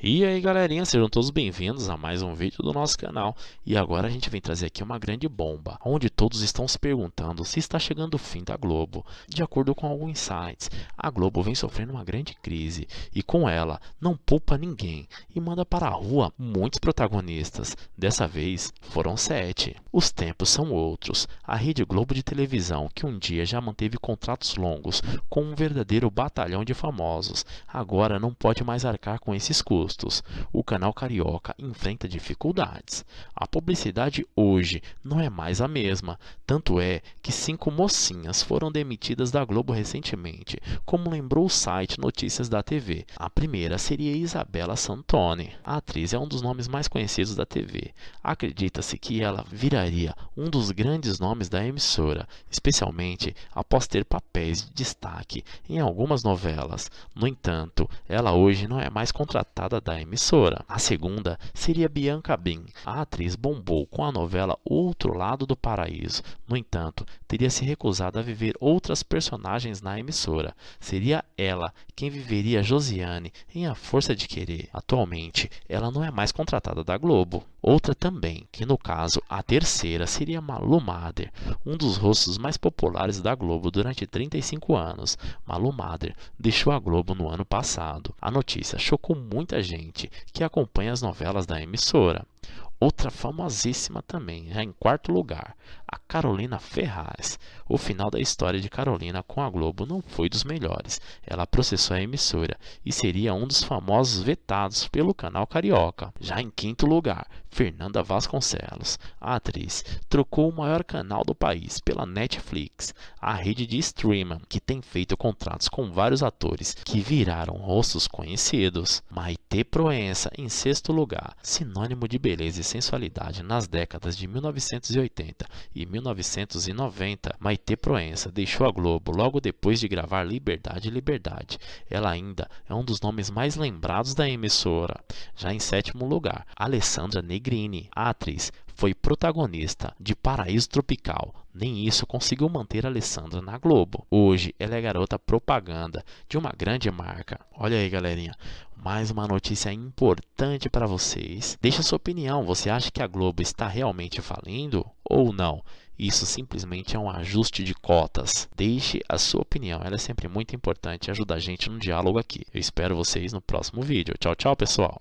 E aí galerinha, sejam todos bem-vindos a mais um vídeo do nosso canal E agora a gente vem trazer aqui uma grande bomba Onde todos estão se perguntando se está chegando o fim da Globo De acordo com alguns sites, a Globo vem sofrendo uma grande crise E com ela, não poupa ninguém E manda para a rua muitos protagonistas Dessa vez, foram sete Os tempos são outros A Rede Globo de televisão, que um dia já manteve contratos longos Com um verdadeiro batalhão de famosos Agora não pode mais arcar com esses custos o canal carioca enfrenta dificuldades. A publicidade hoje não é mais a mesma, tanto é que cinco mocinhas foram demitidas da Globo recentemente, como lembrou o site Notícias da TV. A primeira seria Isabela Santoni. A atriz é um dos nomes mais conhecidos da TV. Acredita-se que ela viraria um dos grandes nomes da emissora, especialmente após ter papéis de destaque em algumas novelas. No entanto, ela hoje não é mais contratada da emissora. A segunda seria Bianca Bin. A atriz bombou com a novela Outro Lado do Paraíso. No entanto, teria se recusado a viver outras personagens na emissora. Seria ela quem viveria Josiane em A Força de Querer. Atualmente, ela não é mais contratada da Globo. Outra também, que no caso a terceira seria Malu Mader, um dos rostos mais populares da Globo durante 35 anos. Malu Mader deixou a Globo no ano passado. A notícia chocou muita gente gente que acompanha as novelas da emissora. Outra famosíssima também, já né, em quarto lugar, a Carolina Ferraz. O final da história de Carolina com a Globo não foi dos melhores. Ela processou a emissora e seria um dos famosos vetados pelo canal Carioca. Já em quinto lugar, Fernanda Vasconcelos, a atriz, trocou o maior canal do país pela Netflix, a rede de streaming que tem feito contratos com vários atores que viraram rostos conhecidos. Maite Proença em sexto lugar, sinônimo de beleza e sensualidade nas décadas de 1980 e 1990. Maite Proença deixou a Globo logo depois de gravar Liberdade, Liberdade. Ela ainda é um dos nomes mais lembrados da emissora. Já em sétimo lugar, Alessandra Negri Negrini, a atriz, foi protagonista de Paraíso Tropical. Nem isso conseguiu manter Alessandra na Globo. Hoje ela é garota propaganda de uma grande marca. Olha aí, galerinha, mais uma notícia importante para vocês. Deixa sua opinião. Você acha que a Globo está realmente falindo ou não? Isso simplesmente é um ajuste de cotas. Deixe a sua opinião, ela é sempre muito importante e ajuda a gente no diálogo aqui. Eu espero vocês no próximo vídeo. Tchau, tchau, pessoal.